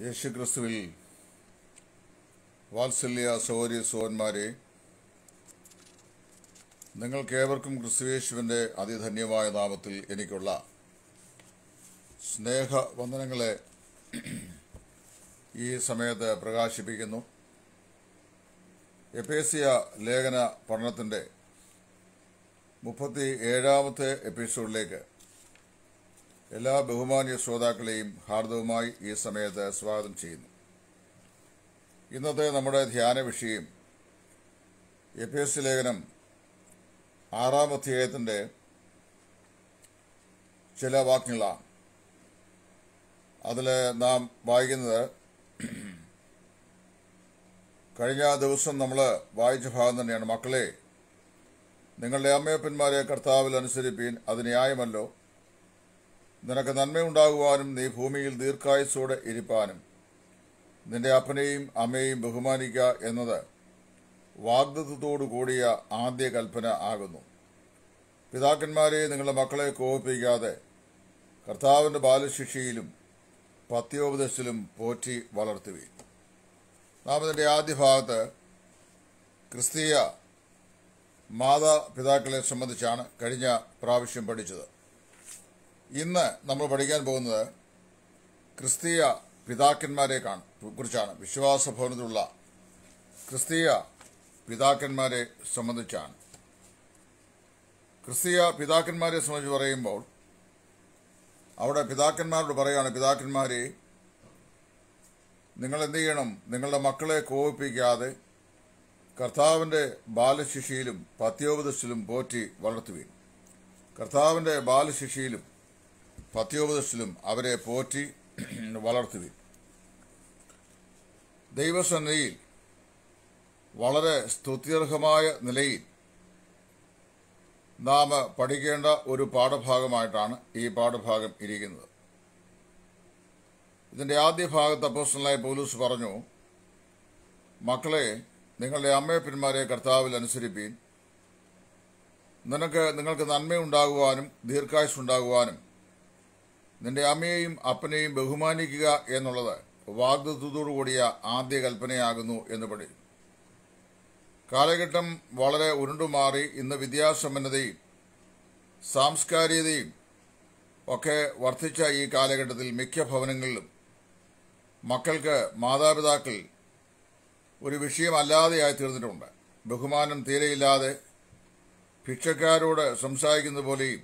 യേശുക്രിസ്തുവിൽ വാത്സല്യ സഹോദരി സോഹന്മാരെ നിങ്ങൾക്കേവർക്കും ക്രിസ്തുയേശുവിൻ്റെ അതിധന്യമായ നാമത്തിൽ എനിക്കുള്ള സ്നേഹവന്ദനങ്ങളെ ഈ സമയത്ത് പ്രകാശിപ്പിക്കുന്നു എപേസിയ ലേഖന പഠനത്തിൻ്റെ മുപ്പത്തി ഏഴാമത്തെ എപ്പിസോഡിലേക്ക് എല്ലാ ബഹുമാന്യ ശ്രോതാക്കളെയും ഹാർദവുമായി ഈ സമയത്ത് സ്വാഗതം ചെയ്യുന്നു ഇന്നത്തെ നമ്മുടെ ധ്യാന വിഷയം എസ് ലേഖനം ആറാം അധ്യായത്തിൻ്റെ ചില വാക്യങ്ങളാണ് അതിൽ നാം വായിക്കുന്നത് കഴിഞ്ഞ ദിവസം നമ്മൾ വായിച്ച ഭാഗം തന്നെയാണ് മക്കളെ നിങ്ങളുടെ അമ്മയപ്പന്മാരെ കർത്താവിൽ അനുസരിപ്പീൻ അത് ന്യായമല്ലോ നിനക്ക് നന്മയുണ്ടാകുവാനും നീ ഭൂമിയിൽ ദീർഘായുസോടെ ഇരിപ്പാനും നിന്റെ അപ്പനെയും അമ്മയെയും ബഹുമാനിക്കുക എന്നത് വാഗ്ദത്വത്തോടു കൂടിയ ആദ്യ കൽപ്പന ആകുന്നു പിതാക്കന്മാരെ നിങ്ങളുടെ മക്കളെ കോപിപ്പിക്കാതെ കർത്താവിൻ്റെ ബാലശിക്ഷയിലും പത്യോപദേശത്തിലും പോറ്റി വളർത്തുവി നാം ഇതിൻ്റെ ആദ്യ ഭാഗത്ത് ക്രിസ്തീയ മാതാപിതാക്കളെ സംബന്ധിച്ചാണ് കഴിഞ്ഞ പ്രാവശ്യം പഠിച്ചത് ഇന്ന് നമ്മൾ പഠിക്കാൻ പോകുന്നത് ക്രിസ്തീയ പിതാക്കന്മാരെ കുറിച്ചാണ് ഭവനത്തിലുള്ള ക്രിസ്തീയ പിതാക്കന്മാരെ സംബന്ധിച്ചാണ് ക്രിസ്തീയ പിതാക്കന്മാരെ സംബന്ധിച്ച് പറയുമ്പോൾ അവിടെ പിതാക്കന്മാരോട് പറയുകയാണ് പിതാക്കന്മാരെ നിങ്ങൾ എന്ത് ചെയ്യണം നിങ്ങളുടെ മക്കളെ കോപിപ്പിക്കാതെ കർത്താവിൻ്റെ ബാലശിഷിയിലും പത്യോപദശിലും പോറ്റി വളർത്തുവീൻ കർത്താവിൻ്റെ ബാലശിഷിയിലും പത്യോപദേശത്തിലും അവരെ പോറ്റി വളർത്തുവിൻ ദൈവസന്നയിൽ വളരെ സ്തുത്യർഹമായ നിലയിൽ നാം പഠിക്കേണ്ട ഒരു പാഠഭാഗമായിട്ടാണ് ഈ പാഠഭാഗം ഇരിക്കുന്നത് ഇതിന്റെ ആദ്യ ഭാഗത്ത് അപ്പോസ്റ്റലായി പോലീസ് പറഞ്ഞു മക്കളെ നിങ്ങളുടെ അമ്മയപ്പന്മാരെ കർത്താവിൽ അനുസരിപ്പീൻ നിനക്ക് നിങ്ങൾക്ക് നന്മയുണ്ടാകുവാനും ദീർഘായുസ് ഉണ്ടാകുവാനും നിന്റെ അമ്മയെയും അപ്പനെയും ബഹുമാനിക്കുക എന്നുള്ളത് വാഗ്ദത്വത്തോടുകൂടിയ ആദ്യ കൽപ്പനയാകുന്നു എന്ന് പഠി കാലഘട്ടം വളരെ ഉരുണ്ടുമാറി ഇന്ന് വിദ്യാസമ്പന്നതയും സാംസ്കാരികതയും ഒക്കെ വർദ്ധിച്ച ഈ കാലഘട്ടത്തിൽ മിക്ക ഭവനങ്ങളിലും മക്കൾക്ക് മാതാപിതാക്കൾ ഒരു വിഷയമല്ലാതെയായി തീർന്നിട്ടുണ്ട് ബഹുമാനം തീരെയില്ലാതെ ഭിക്ഷക്കാരോട് സംസാരിക്കുന്ന പോലെയും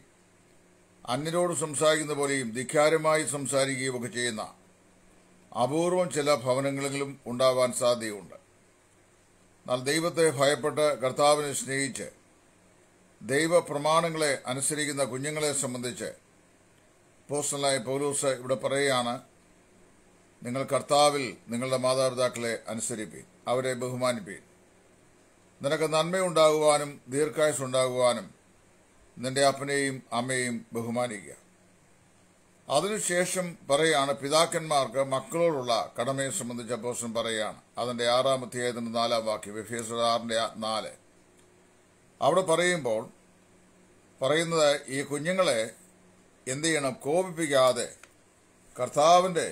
അന്യരോട് സംസാരിക്കുന്ന പോലെയും ധിക്കാരമായി സംസാരിക്കുകയും ഒക്കെ ചെയ്യുന്ന അപൂർവം ചില ഭവനങ്ങളിലും ഉണ്ടാവാൻ സാധ്യതയുണ്ട് എന്നാൽ ദൈവത്തെ ഭയപ്പെട്ട് കർത്താവിനെ സ്നേഹിച്ച് ദൈവ പ്രമാണങ്ങളെ അനുസരിക്കുന്ന കുഞ്ഞുങ്ങളെ സംബന്ധിച്ച് പോസ്റ്റലായ പൗലൂസ് ഇവിടെ പറയുകയാണ് നിങ്ങൾ കർത്താവിൽ നിങ്ങളുടെ മാതാപിതാക്കളെ അനുസരിപ്പീൻ അവരെ ബഹുമാനിപ്പീൻ നിനക്ക് നന്മയുണ്ടാകുവാനും ദീർഘായുസ് ഉണ്ടാകുവാനും നിന്റെ അപ്പനെയും അമ്മയെയും ബഹുമാനിക്കുക അതിനുശേഷം പറയാണ് പിതാക്കന്മാർക്ക് മക്കളോടുള്ള കടമയെ സംബന്ധിച്ച പോസ്റ്റൻ പറയുകയാണ് അതിന്റെ ആറാം അധ്യായത്തിന്റെ നാലാം വാക്യം വിഫേസ് ആറിന്റെ നാല് അവിടെ പറയുമ്പോൾ പറയുന്നത് ഈ കുഞ്ഞുങ്ങളെ എന്ത് ചെയ്യണം കോപിപ്പിക്കാതെ കർത്താവിന്റെ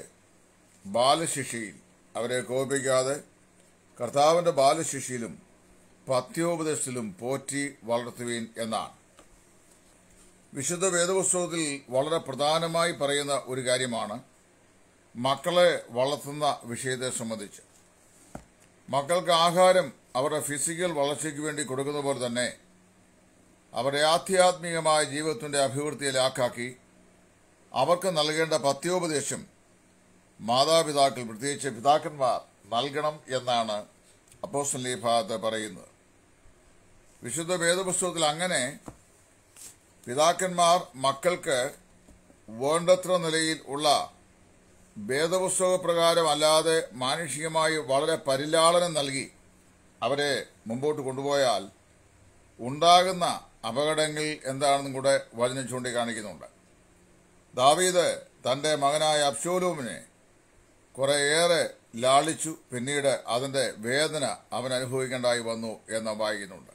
ബാലശിഷിയിൽ അവരെ കോപിപ്പിക്കാതെ കർത്താവിന്റെ ബാലശിഷിയിലും പത്യോപദേശത്തിലും പോറ്റി വളർത്തുവീൻ എന്നാണ് വിശുദ്ധ വേദപുസ്തകത്തിൽ വളരെ പ്രധാനമായി പറയുന്ന ഒരു കാര്യമാണ് മക്കളെ വളർത്തുന്ന വിഷയത്തെ സംബന്ധിച്ച് മക്കൾക്ക് ആഹാരം അവരുടെ ഫിസിക്കൽ വളർച്ചയ്ക്ക് വേണ്ടി കൊടുക്കുന്ന പോലെ തന്നെ അവരുടെ ആധ്യാത്മികമായ ജീവിതത്തിൻ്റെ അഭിവൃദ്ധിയിലാക്കാക്കി അവർക്ക് നൽകേണ്ട പത്യോപദേശം മാതാപിതാക്കൾ പ്രത്യേകിച്ച് പിതാക്കന്മാർ നൽകണം എന്നാണ് അപ്പോസ്റ്റലി ഭാഗത്ത് പറയുന്നത് വിശുദ്ധ വേദപുസ്തകത്തിൽ അങ്ങനെ പിതാക്കന്മാർ മക്കൾക്ക് വേണ്ടത്ര നിലയിൽ ഉള്ള വേദപുസ്തക പ്രകാരമല്ലാതെ മാനുഷികമായി വളരെ പരിലാളനം നൽകി അവരെ മുമ്പോട്ട് കൊണ്ടുപോയാൽ ഉണ്ടാകുന്ന അപകടങ്ങൾ എന്താണെന്നും കൂടെ വചനം ചൂണ്ടിക്കാണിക്കുന്നുണ്ട് ദാവീദ് തന്റെ മകനായ അബ്ശോലൂമിനെ കുറേയേറെ ലാളിച്ചു പിന്നീട് അതിന്റെ വേദന അവൻ അനുഭവിക്കേണ്ടായി വന്നു എന്ന് വായിക്കുന്നുണ്ട്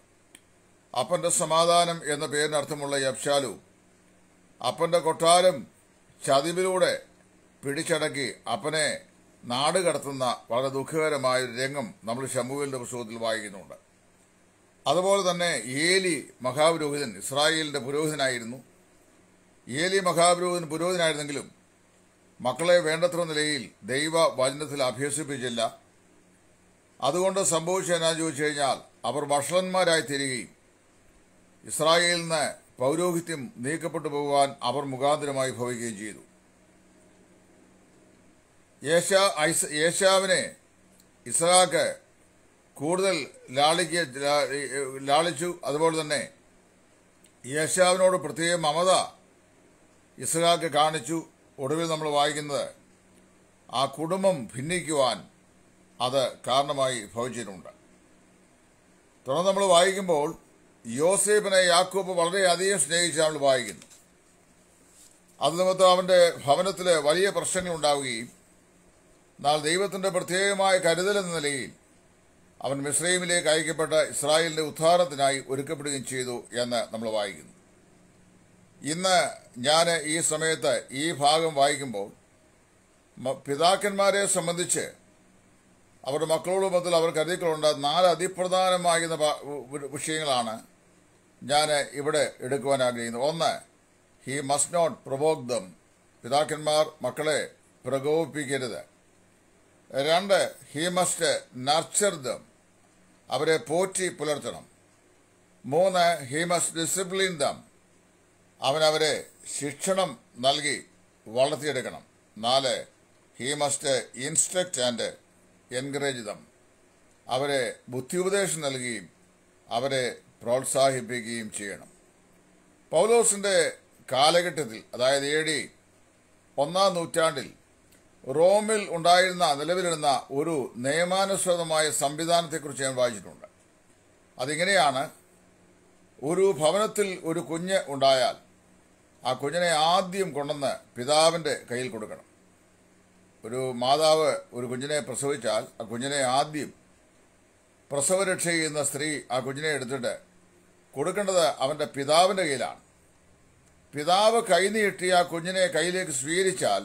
അപ്പന്റെ സമാധാനം എന്ന പേരിനർത്ഥമുള്ള യബ്ശാലു അപ്പന്റെ കൊട്ടാരം ചതിവിലൂടെ പിടിച്ചടക്കി അപ്പനെ നാട് കടത്തുന്ന വളരെ ദുഃഖകരമായ ഒരു രംഗം നമ്മൾ ഷമുവിന്റെ പുസ്തകത്തിൽ വായിക്കുന്നുണ്ട് അതുപോലെ തന്നെ ഏലി മഹാപുരോഹിതൻ ഇസ്രായേലിന്റെ പുരോഹിതനായിരുന്നു ഏലി മഹാപുരോഹിതൻ പുരോഹിതനായിരുന്നെങ്കിലും മക്കളെ വേണ്ടത്ര നിലയിൽ ദൈവ വചനത്തിൽ അഭ്യസിപ്പിച്ചില്ല അതുകൊണ്ട് സംഭവിച്ചതെന്നാ ചോദിച്ചു കഴിഞ്ഞാൽ അവർ വഷളന്മാരായി തീരുകയും ഇസ്രായേലിന് പൗരോഹിത്യം നീക്കപ്പെട്ടു പോകുവാൻ അവർ മുഖാന്തരമായി ഭവിക്കുകയും ചെയ്തു യേശാ യേശാവിനെ ഇസ്രാക്ക് കൂടുതൽ ലാളിക്ക് ലാളിച്ചു അതുപോലെ തന്നെ യേശാവിനോട് പ്രത്യേക മമത ഇസ്രാക്ക് കാണിച്ചു ഒടുവിൽ നമ്മൾ വായിക്കുന്നത് ആ കുടുംബം ഭിന്നിക്കുവാൻ അത് കാരണമായി ഭവിച്ചിട്ടുണ്ട് തുടർന്ന് നമ്മൾ വായിക്കുമ്പോൾ യോസേബിനെ യാക്കോബ് വളരെയധികം സ്നേഹിച്ച് നമ്മൾ വായിക്കുന്നു അത് നിമിത്തം അവന്റെ ഭവനത്തിൽ വലിയ പ്രശ്നങ്ങൾ ഉണ്ടാവുകയും എന്നാൽ ദൈവത്തിന്റെ പ്രത്യേകമായ കരുതൽ എന്ന നിലയിൽ അവൻ മിസ്രൈമിലേക്ക് അയക്കപ്പെട്ട ഇസ്രായേലിന്റെ ഉദ്ധാരണത്തിനായി ഒരുക്കപ്പെടുകയും ചെയ്തു എന്ന് നമ്മൾ വായിക്കുന്നു ഇന്ന് ഞാൻ ഈ സമയത്ത് ഈ ഭാഗം വായിക്കുമ്പോൾ പിതാക്കന്മാരെ സംബന്ധിച്ച് അവരുടെ മക്കളോടൊപ്പത്തിൽ അവർ കരുതിക്കൊണ്ട നാല് അതിപ്രധാനമായിരുന്ന വിഷയങ്ങളാണ് ഞാൻ ഇവിടെ എടുക്കുവാൻ ആഗ്രഹിക്കുന്നു ഒന്ന് he must not provoke them പിതാക്കന്മാർ മക്കളെ പ്രകോപിപ്പിക്കരുത് രണ്ട് ഹി മസ്റ്റ് നർച്ചർ ദം അവരെ പോറ്റി പുലർത്തണം മൂന്ന് ഹി മസ്റ്റ് ഡിസിപ്ലിൻ ദം അവനവരെ ശിക്ഷണം നൽകി വളർത്തിയെടുക്കണം നാല് he must instruct and encourage them അവരെ ബുദ്ധി ഉപദേശം നൽകുകയും അവരെ പ്രോത്സാഹിപ്പിക്കുകയും ചെയ്യണം പൗലോസിന്റെ കാലഘട്ടത്തിൽ അതായത് എ ഡി ഒന്നാം നൂറ്റാണ്ടിൽ റോമിൽ ഉണ്ടായിരുന്ന നിലവിലിരുന്ന ഒരു നിയമാനുസൃതമായ സംവിധാനത്തെക്കുറിച്ച് ഞാൻ വായിച്ചിട്ടുണ്ട് അതിങ്ങനെയാണ് ഒരു ഭവനത്തിൽ ഒരു കുഞ്ഞ് ഉണ്ടായാൽ ആ കുഞ്ഞിനെ ആദ്യം കൊണ്ടുവന്ന് പിതാവിൻ്റെ കയ്യിൽ കൊടുക്കണം ഒരു മാതാവ് ഒരു കുഞ്ഞിനെ പ്രസവിച്ചാൽ ആ കുഞ്ഞിനെ ആദ്യം പ്രസവരക്ഷ ചെയ്യുന്ന സ്ത്രീ ആ കുഞ്ഞിനെ എടുത്തിട്ട് കൊടുക്കേണ്ടത് അവൻ്റെ പിതാവിൻ്റെ കയ്യിലാണ് പിതാവ് കൈനീട്ടി ആ കുഞ്ഞിനെ കയ്യിലേക്ക് സ്വീകരിച്ചാൽ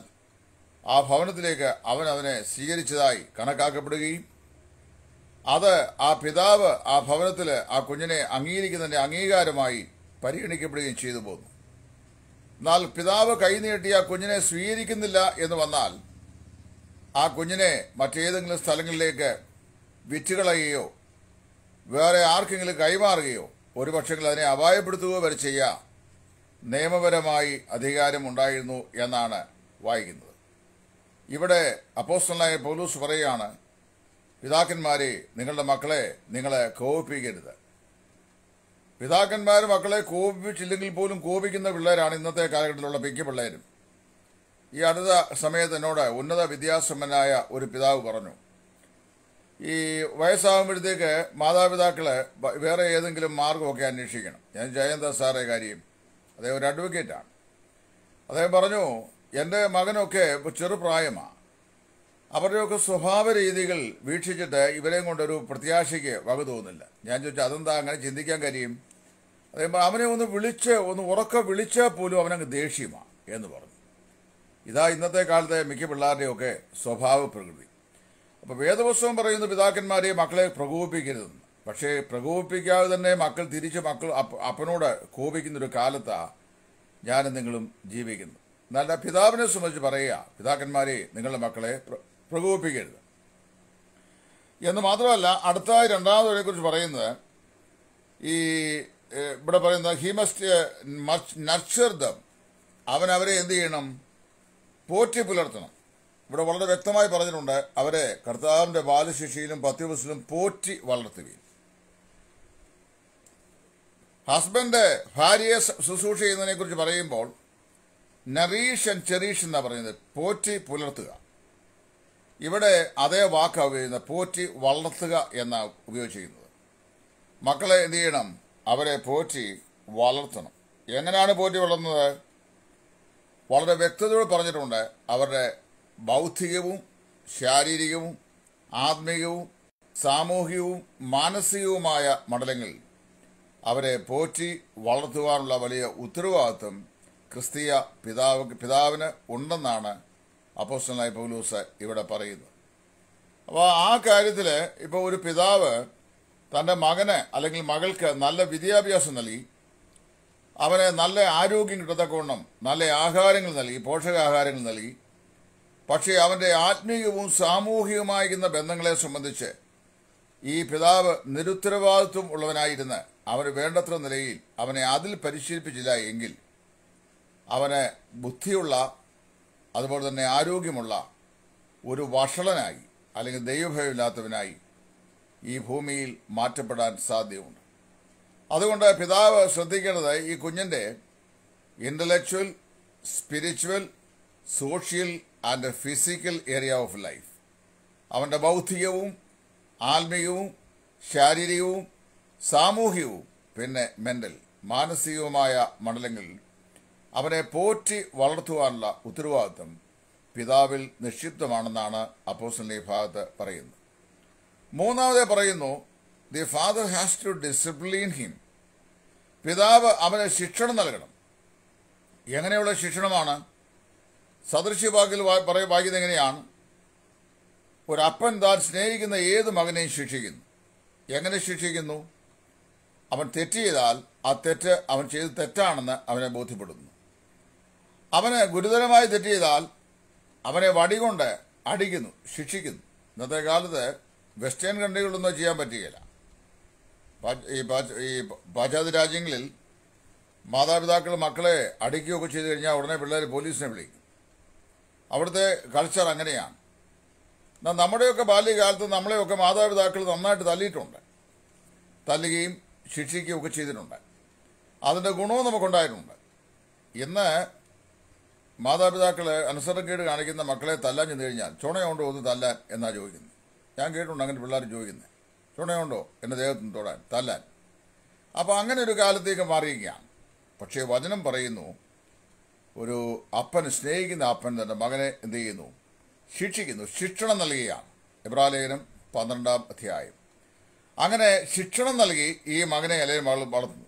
ആ ഭവനത്തിലേക്ക് അവൻ അവനെ സ്വീകരിച്ചതായി കണക്കാക്കപ്പെടുകയും അത് ആ പിതാവ് ആ ഭവനത്തിൽ ആ കുഞ്ഞിനെ അംഗീകരിക്കുന്നതിൻ്റെ അംഗീകാരമായി പരിഗണിക്കപ്പെടുകയും ചെയ്തു പോകുന്നു എന്നാൽ പിതാവ് കൈനീട്ടി ആ കുഞ്ഞിനെ സ്വീകരിക്കുന്നില്ല എന്ന് വന്നാൽ ആ കുഞ്ഞിനെ മറ്റേതെങ്കിലും സ്ഥലങ്ങളിലേക്ക് വിറ്റുകളയുകയോ വേറെ ആർക്കെങ്കിലും കൈമാറുകയോ ഒരുപക്ഷെങ്കിൽ അതിനെ അപായപ്പെടുത്തുക വരെ ചെയ്യാം നിയമപരമായി അധികാരമുണ്ടായിരുന്നു എന്നാണ് വായിക്കുന്നത് ഇവിടെ അപ്പോസ്റ്റലായ പൗലൂസ് പറയുകയാണ് പിതാക്കന്മാരെ നിങ്ങളുടെ മക്കളെ നിങ്ങളെ കോപിപ്പിക്കരുത് പിതാക്കന്മാർ മക്കളെ കോപിപ്പിച്ചില്ലെങ്കിൽ പോലും കോപിക്കുന്ന പിള്ളേരാണ് ഇന്നത്തെ കാലഘട്ടത്തിലുള്ള മിക്ക പിള്ളേരും ഈ അടുത്ത സമയത്ത് എന്നോട് ഉന്നത വിദ്യാസമ്പന്നനായ ഒരു പിതാവ് പറഞ്ഞു ഈ വയസ്സാകുമ്പോഴത്തേക്ക് മാതാപിതാക്കൾ വേറെ ഏതെങ്കിലും മാർഗമൊക്കെ അന്വേഷിക്കണം ഞാൻ ജയന്ത സാറെ കാര്യം അദ്ദേഹം ഒരു അഡ്വക്കേറ്റാണ് അദ്ദേഹം പറഞ്ഞു എൻ്റെ മകനൊക്കെ ചെറുപ്രായമാണ് അവരുടെയൊക്കെ സ്വഭാവ രീതികൾ വീക്ഷിച്ചിട്ട് ഇവരെയും കൊണ്ടൊരു പ്രത്യാശയ്ക്ക് വക തോന്നില്ല ഞാൻ ചോദിച്ചാൽ അതെന്താ അങ്ങനെ ചിന്തിക്കാൻ കഴിയും അദ്ദേഹം അവനെ ഒന്ന് വിളിച്ച് ഒന്ന് ഉറക്ക വിളിച്ചാൽ പോലും അവനങ്ങ് ദേഷ്യമാണ് എന്ന് പറഞ്ഞു ഇതാ ഇന്നത്തെ കാലത്തെ മിക്ക പിള്ളേരുടെയൊക്കെ സ്വഭാവ പ്രകൃതി അപ്പോൾ വേദപുസ്തകം പറയുന്ന പിതാക്കന്മാരെ മക്കളെ പ്രകോപിപ്പിക്കരുതെന്ന് പക്ഷേ പ്രകോപിപ്പിക്കാതെ തന്നെ മക്കൾ തിരിച്ച് മക്കൾ അപ്പനോട് കോപിക്കുന്നൊരു കാലത്താണ് ഞാനും നിങ്ങളും ജീവിക്കുന്നത് എന്നാൽ പിതാവിനെ സംബന്ധിച്ച് പറയുക പിതാക്കന്മാരെ നിങ്ങളുടെ മക്കളെ പ്രകോപിപ്പിക്കരുത് എന്ന് മാത്രമല്ല അടുത്ത രണ്ടാമതൊരെ കുറിച്ച് പറയുന്നത് ഈ ഇവിടെ പറയുന്ന ഹി മസ്റ്റ് നർച്ചർ അവൻ അവരെ എന്ത് ചെയ്യണം പോറ്റി പുലർത്തണം ഇവിടെ വളരെ വ്യക്തമായി പറഞ്ഞിട്ടുണ്ട് അവരെ കർത്താവിന്റെ ബാലശിഷിയിലും പത്യവസിലും പോറ്റി വളർത്തുക ഹസ്ബൻഡ് ഭാര്യയെ ശുശ്രൂഷ ചെയ്യുന്നതിനെ കുറിച്ച് പറയുമ്പോൾ നറീഷ് ആൻഡ് ചെറീഷ് എന്നാ പറയുന്നത് പോറ്റി പുലർത്തുക ഇവിടെ അതേ വാക്ക ഉപയോഗിക്കുന്നത് പോറ്റി വളർത്തുക എന്നാണ് ഉപയോഗിച്ചിരിക്കുന്നത് മക്കളെ എന്ത് ചെയ്യണം അവരെ പോറ്റി വളർത്തണം എങ്ങനെയാണ് പോറ്റി വളർന്നത് വളരെ വ്യക്തതയോട് പറഞ്ഞിട്ടുണ്ട് അവരുടെ ബൗദ്ധികവും ശാരീരികവും ആത്മീയവും സാമൂഹികവും മാനസികവുമായ മണ്ഡലങ്ങളിൽ അവരെ പോറ്റി വളർത്തുവാനുള്ള വലിയ ഉത്തരവാദിത്വം ക്രിസ്തീയ പിതാവ് പിതാവിന് ഉണ്ടെന്നാണ് അപ്പോസ്റ്റലായ പൗലൂസ് ഇവിടെ പറയുന്നത് അപ്പോൾ ആ കാര്യത്തിൽ ഇപ്പോൾ ഒരു പിതാവ് തൻ്റെ മകന് അല്ലെങ്കിൽ മകൾക്ക് നല്ല വിദ്യാഭ്യാസം നൽകി അവന് നല്ല ആരോഗ്യം കിട്ടത്തക്കവണ്ണം നല്ല ആഹാരങ്ങൾ നൽകി പോഷകാഹാരങ്ങൾ നൽകി പക്ഷേ അവൻ്റെ ആത്മീയവും സാമൂഹികമായിരുന്ന ബന്ധങ്ങളെ സംബന്ധിച്ച് ഈ പിതാവ് നിരുത്തരവാദിത്വം ഉള്ളവനായിരുന്ന അവന് വേണ്ടത്ര നിലയിൽ അവനെ അതിൽ പരിശീലിപ്പിച്ചില്ല എങ്കിൽ അവന് ബുദ്ധിയുള്ള അതുപോലെ തന്നെ ആരോഗ്യമുള്ള ഒരു വഷളനായി അല്ലെങ്കിൽ ദൈവഭയമില്ലാത്തവനായി ഈ ഭൂമിയിൽ മാറ്റപ്പെടാൻ സാധ്യതയുണ്ട് അതുകൊണ്ട് പിതാവ് ശ്രദ്ധിക്കേണ്ടത് ഈ കുഞ്ഞിൻ്റെ intellectual spiritual social and physical area of life അവൻ്റെ ബൗദ്ധികവും ആത്മീയവും ശാരീരികവും സാമൂഹികവും പിന്നെ മെൻ്റൽ മാനസികവുമായ മണ്ഡലങ്ങളിൽ അവനെ പോറ്റി വളർത്തുവാനുള്ള ഉത്തരവാദിത്വം പിതാവിൽ നിക്ഷിപ്തമാണെന്നാണ് അപ്പോസിൻ്റെ ഭാഗത്ത് പറയുന്നത് മൂന്നാമതെ പറയുന്നു the father has to discipline him പിതാവ് അവന് ശിക്ഷണം നൽകണം എങ്ങനെയുള്ള ശിക്ഷണമാണ് സദൃശ്യവാക്കിൽ പറയ വായിക്കുന്നത് എങ്ങനെയാണ് ഒരപ്പൻ താൻ സ്നേഹിക്കുന്ന ഏത് മകനെയും ശിക്ഷിക്കുന്നു എങ്ങനെ ശിക്ഷിക്കുന്നു അവൻ തെറ്റ് ചെയ്താൽ ആ തെറ്റ് അവൻ ചെയ്ത് തെറ്റാണെന്ന് അവനെ ബോധ്യപ്പെടുന്നു അവന് ഗുരുതരമായി തെറ്റ് ചെയ്താൽ അവനെ വടികൊണ്ട് അടിക്കുന്നു ശിക്ഷിക്കുന്നു ഇന്നത്തെ കാലത്ത് വെസ്റ്റേൺ കൺട്രികളൊന്നും ചെയ്യാൻ പറ്റുകയില്ല ഈ പാശ്ചാത്യ രാജ്യങ്ങളിൽ മാതാപിതാക്കൾ മക്കളെ അടിക്കുകയൊക്കെ ചെയ്തു കഴിഞ്ഞാൽ ഉടനെ പിള്ളേർ പോലീസിനെ വിളിക്കും അവിടുത്തെ കൾച്ചർ അങ്ങനെയാണ് നമ്മുടെയൊക്കെ ബാല്യകാലത്ത് നമ്മളെയൊക്കെ മാതാപിതാക്കൾ നന്നായിട്ട് തല്ലിയിട്ടുണ്ട് തല്ലുകയും ശിക്ഷിക്കുകയും ഒക്കെ ചെയ്തിട്ടുണ്ട് അതിൻ്റെ ഗുണവും നമുക്കുണ്ടായിട്ടുണ്ട് ഇന്ന് മാതാപിതാക്കൾ അനുസരണക്കേട് കാണിക്കുന്ന മക്കളെ തല്ലാൻ ചെന്ന് കഴിഞ്ഞാൽ ചുണയുണ്ടോ ഒന്ന് തല്ലാൻ എന്നാ ചോദിക്കുന്നത് ഞാൻ കേട്ടിട്ടുണ്ട് അങ്ങനെ പിള്ളേർ ചോദിക്കുന്നത് ചുണയുണ്ടോ എൻ്റെ ദേഹത്തിന് തൊടാൻ തല്ലാൻ അപ്പോൾ അങ്ങനെ ഒരു കാലത്തേക്ക് മാറിയിരിക്കുകയാണ് പക്ഷേ വചനം പറയുന്നു ഒരു അപ്പൻ സ്നേഹിക്കുന്ന അപ്പൻ തൻ്റെ മകനെ എന്ത് ചെയ്യുന്നു ശിക്ഷിക്കുന്നു ശിക്ഷണം നൽകുകയാണ് ഇബ്രാലേഖനം പന്ത്രണ്ടാം അധ്യായം അങ്ങനെ ശിക്ഷണം നൽകി ഈ മകനെ അല്ലെങ്കിൽ മകൾ വളർന്നു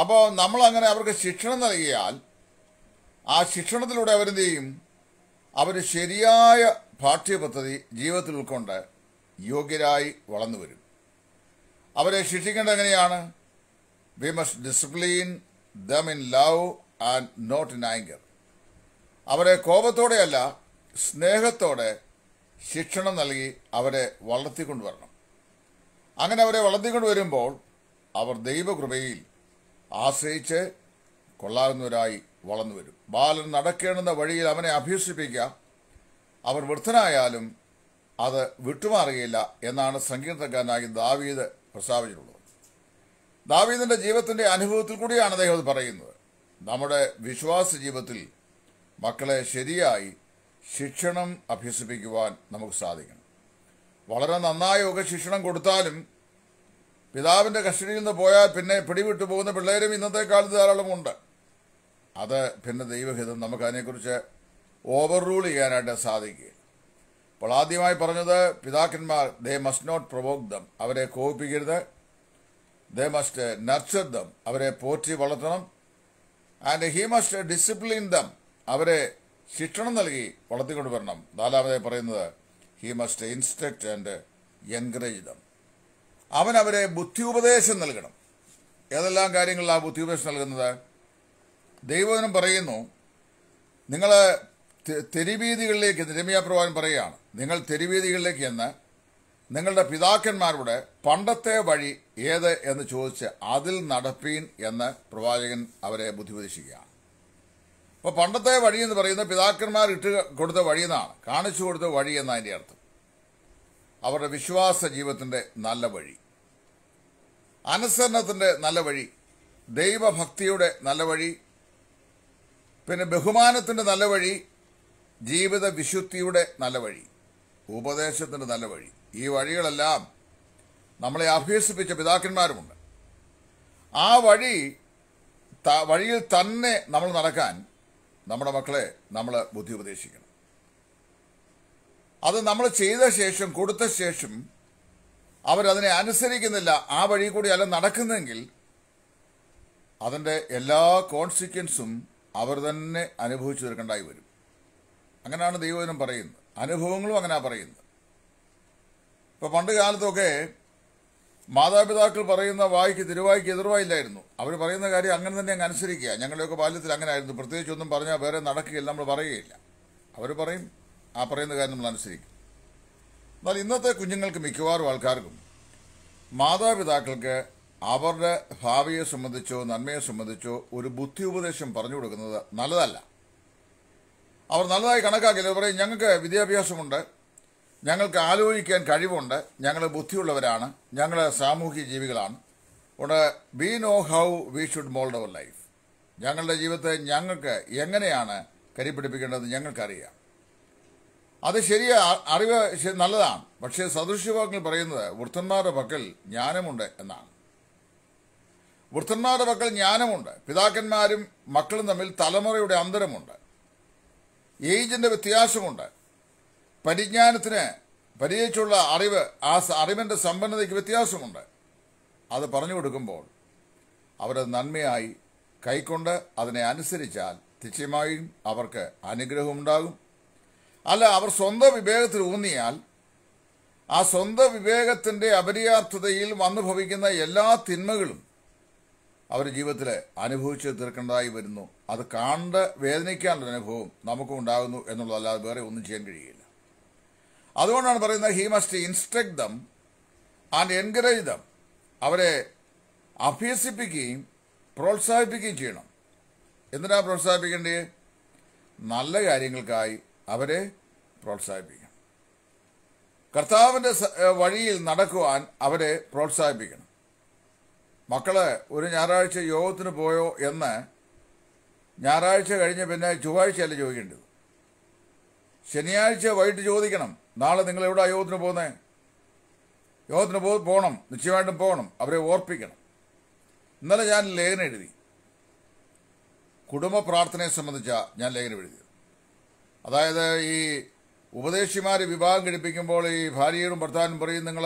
അപ്പോൾ നമ്മൾ അങ്ങനെ അവർക്ക് ശിക്ഷണം നൽകിയാൽ ആ ശിക്ഷണത്തിലൂടെ അവരെന്ത് ചെയ്യും അവർ ശരിയായ പാഠ്യപദ്ധതി ജീവിതത്തിൽ ഉൾക്കൊണ്ട് യോഗ്യരായി വളർന്നു വരും അവരെ ശിക്ഷിക്കേണ്ടത് എങ്ങനെയാണ് we must discipline them in love and not in anger അവരെ കോപത്തോടെയല്ല സ്നേഹത്തോടെ ശിക്ഷണം നൽകി അവരെ വളർത്തിക്കൊണ്ടുവരണം അങ്ങനെ അവരെ വളർത്തിക്കൊണ്ടുവരുമ്പോൾ അവർ ദൈവകൃപയിൽ ആശ്രയിച്ച് കൊള്ളാവുന്നവരായി വളർന്നു വരും ബാലൻ നടക്കേണ്ടുന്ന വഴിയിൽ അവനെ അഭ്യസിപ്പിക്കുക അവർ വൃദ്ധനായാലും അത് വിട്ടുമാറുകയില്ല എന്നാണ് സങ്കീർത്തക്കാരനായി ദാവീദ് പ്രസ്താവിച്ചിട്ടുള്ളത് ദാവീദിന്റെ ജീവിതത്തിന്റെ അനുഭവത്തിൽ കൂടിയാണ് അദ്ദേഹം അത് പറയുന്നത് നമ്മുടെ വിശ്വാസ ജീവിതത്തിൽ മക്കളെ ശരിയായി ശിക്ഷണം അഭ്യസിപ്പിക്കുവാൻ നമുക്ക് സാധിക്കണം വളരെ നന്നായൊക്കെ ശിക്ഷണം കൊടുത്താലും പിതാവിൻ്റെ കസ്റ്റഡിയിൽ നിന്ന് പോയാൽ പിന്നെ പിടിവിട്ടു പോകുന്ന പിള്ളേരും ഇന്നത്തെ കാലത്ത് ധാരാളമുണ്ട് അത് പിന്നെ ദൈവഹിതം നമുക്കതിനെക്കുറിച്ച് ഓവർ റൂൾ ചെയ്യാനായിട്ട് സാധിക്കുക അപ്പോൾ ആദ്യമായി പറഞ്ഞത് പിതാക്കന്മാർ they must not provoke them അവരെ കോപിപ്പിക്കരുത് ദേ മസ്റ്റ് നർച്ചർ ദം അവരെ പോറ്റി വളർത്തണം and he must discipline them അവരെ ശിക്ഷണം നൽകി വളർത്തിക്കൊണ്ട് വരണം നാലാമതായി പറയുന്നത് he must instruct and encourage them അവൻ അവരെ ബുദ്ധി ഉപദേശം നൽകണം ഏതെല്ലാം കാര്യങ്ങളിലാണ് ബുദ്ധി ഉപദേശം നൽകുന്നത് ദൈവവചനം പറയുന്നു നിങ്ങൾ തെരുവീതികളിലേക്ക് രമ്യാപ്രവാൻ പറയുകയാണ് നിങ്ങൾ തെരുവീതികളിലേക്ക് എന്ന് നിങ്ങളുടെ പിതാക്കന്മാരുടെ പണ്ടത്തെ വഴി ഏത് എന്ന് ചോദിച്ച് അതിൽ നടപ്പീൻ എന്ന് പ്രവാചകൻ അവരെ ബുദ്ധിപതിഷിക്കുകയാണ് അപ്പോൾ പണ്ടത്തെ വഴി എന്ന് പറയുന്നത് പിതാക്കന്മാർ ഇട്ട് കൊടുത്ത എന്നാണ് കാണിച്ചു കൊടുത്ത വഴി എന്നതിൻ്റെ അർത്ഥം അവരുടെ വിശ്വാസ ജീവിതത്തിൻ്റെ നല്ല വഴി അനുസരണത്തിൻ്റെ നല്ല വഴി ദൈവഭക്തിയുടെ നല്ല വഴി പിന്നെ ബഹുമാനത്തിൻ്റെ നല്ല വഴി ജീവിത വിശുദ്ധിയുടെ നല്ല വഴി ഉപദേശത്തിൻ്റെ നല്ല വഴി ഈ വഴികളെല്ലാം നമ്മളെ അഭ്യസിപ്പിച്ച പിതാക്കന്മാരുമുണ്ട് ആ വഴി വഴിയിൽ തന്നെ നമ്മൾ നടക്കാൻ നമ്മുടെ മക്കളെ നമ്മൾ ബുദ്ധി ഉപദേശിക്കണം അത് നമ്മൾ ചെയ്ത ശേഷം കൊടുത്ത ശേഷം അവരതിനെ അനുസരിക്കുന്നില്ല ആ വഴി കൂടി അല്ല നടക്കുന്നെങ്കിൽ അതിൻ്റെ എല്ലാ കോൺസിക്വൻസും അവർ തന്നെ അനുഭവിച്ചു തീർക്കേണ്ടായി വരും അങ്ങനെയാണ് ദൈവദിനം പറയുന്നത് അനുഭവങ്ങളും അങ്ങനെയാണ് പറയുന്നത് ഇപ്പോൾ പണ്ട് കാലത്തൊക്കെ മാതാപിതാക്കൾ പറയുന്ന വായിക്ക് തിരുവായിക്ക് എതിർവായില്ലായിരുന്നു അവർ പറയുന്ന കാര്യം അങ്ങനെ തന്നെ അങ്ങ് അനുസരിക്കുക ഞങ്ങളുടെയൊക്കെ ബാല്യത്തിൽ അങ്ങനെ ആയിരുന്നു പ്രത്യേകിച്ച് ഒന്നും പറഞ്ഞാൽ വേറെ നടക്കുകയില്ല നമ്മൾ പറയുകയില്ല അവർ പറയും ആ പറയുന്ന കാര്യം നമ്മൾ അനുസരിക്കും എന്നാൽ ഇന്നത്തെ കുഞ്ഞുങ്ങൾക്ക് മിക്കവാറും ആൾക്കാർക്കും മാതാപിതാക്കൾക്ക് അവരുടെ ഭാവിയെ സംബന്ധിച്ചോ നന്മയെ സംബന്ധിച്ചോ ഒരു ബുദ്ധി ഉപദേശം പറഞ്ഞു കൊടുക്കുന്നത് നല്ലതല്ല അവർ നല്ലതായി കണക്കാക്കില്ല പറയും ഞങ്ങൾക്ക് വിദ്യാഭ്യാസമുണ്ട് ഞങ്ങൾക്ക് ആലോചിക്കാൻ കഴിവുണ്ട് ഞങ്ങൾ ബുദ്ധിയുള്ളവരാണ് ഞങ്ങൾ സാമൂഹിക ജീവികളാണ് ഉണ്ട് we know how we should mould our life ഞങ്ങളുടെ ജീവിതത്തെ ഞങ്ങൾക്ക് എങ്ങനെയാണ് കരിപിടിപ്പിക്കേണ്ടത് ഞങ്ങൾക്കറിയാം അത് ശരിയ അറിവ് നല്ലതാണ് പക്ഷേ സദൃശ്യവാക്കിൽ പറയുന്നത് വൃദ്ധന്മാരുടെ പക്കൽ ജ്ഞാനമുണ്ട് എന്നാണ് വൃദ്ധന്മാരുടെ പക്കൽ ജ്ഞാനമുണ്ട് പിതാക്കന്മാരും മക്കളും തമ്മിൽ തലമുറയുടെ അന്തരമുണ്ട് ഏജിന്റെ വ്യത്യാസമുണ്ട് പരിജ്ഞാനത്തിന് പരിചയിച്ചുള്ള അറിവ് ആ അറിവിൻ്റെ സമ്പന്നതയ്ക്ക് വ്യത്യാസമുണ്ട് അത് പറഞ്ഞു കൊടുക്കുമ്പോൾ അവരത് നന്മയായി കൈക്കൊണ്ട് അതിനെ അനുസരിച്ചാൽ നിശ്ചയമായും അവർക്ക് അനുഗ്രഹമുണ്ടാകും അല്ല അവർ സ്വന്തം വിവേകത്തിൽ ഊന്നിയാൽ ആ സ്വന്തം വിവേകത്തിൻ്റെ അപര്യാപ്തതയിൽ വന്നു ഭവിക്കുന്ന എല്ലാ തിന്മകളും അവർ ജീവിതത്തിൽ അനുഭവിച്ച് തീർക്കേണ്ടതായി വരുന്നു അത് കാണേണ്ട വേദനിക്കാനുള്ള അനുഭവം നമുക്കും ഉണ്ടാകുന്നു എന്നുള്ളതല്ലാതെ വേറെ ഒന്നും ചെയ്യാൻ കഴിയില്ല അതുകൊണ്ടാണ് പറയുന്നത് he must instruct them and encourage them അവരെ അഭ്യസിപ്പിക്കുകയും പ്രോത്സാഹിപ്പിക്കുകയും ചെയ്യണം എന്തിനാണ് പ്രോത്സാഹിപ്പിക്കേണ്ടത് നല്ല കാര്യങ്ങൾക്കായി അവരെ പ്രോത്സാഹിപ്പിക്കണം കർത്താവിൻ്റെ വഴിയിൽ നടക്കുവാൻ അവരെ പ്രോത്സാഹിപ്പിക്കണം മക്കള് ഒരു ഞായറാഴ്ച യോഗത്തിന് പോയോ എന്ന് ഞായറാഴ്ച കഴിഞ്ഞ് പിന്നെ ചൊവ്വാഴ്ചയല്ല ചോദിക്കേണ്ടത് ശനിയാഴ്ച വൈകിട്ട് ചോദിക്കണം നാളെ നിങ്ങൾ എവിടെ യോഗത്തിന് പോകുന്നത് യോഗത്തിന് പോ പോകണം നിശ്ചയമായിട്ടും പോകണം അവരെ ഓർപ്പിക്കണം ഇന്നലെ ഞാൻ ലേഖനം എഴുതി കുടുംബ പ്രാർത്ഥനയെ സംബന്ധിച്ച ഞാൻ ലേഖനം എഴുതി അതായത് ഈ ഉപദേശിമാർ വിവാഹം കഴിപ്പിക്കുമ്പോൾ ഈ ഭാര്യയോടും ഭർത്താവിനും പറയും നിങ്ങൾ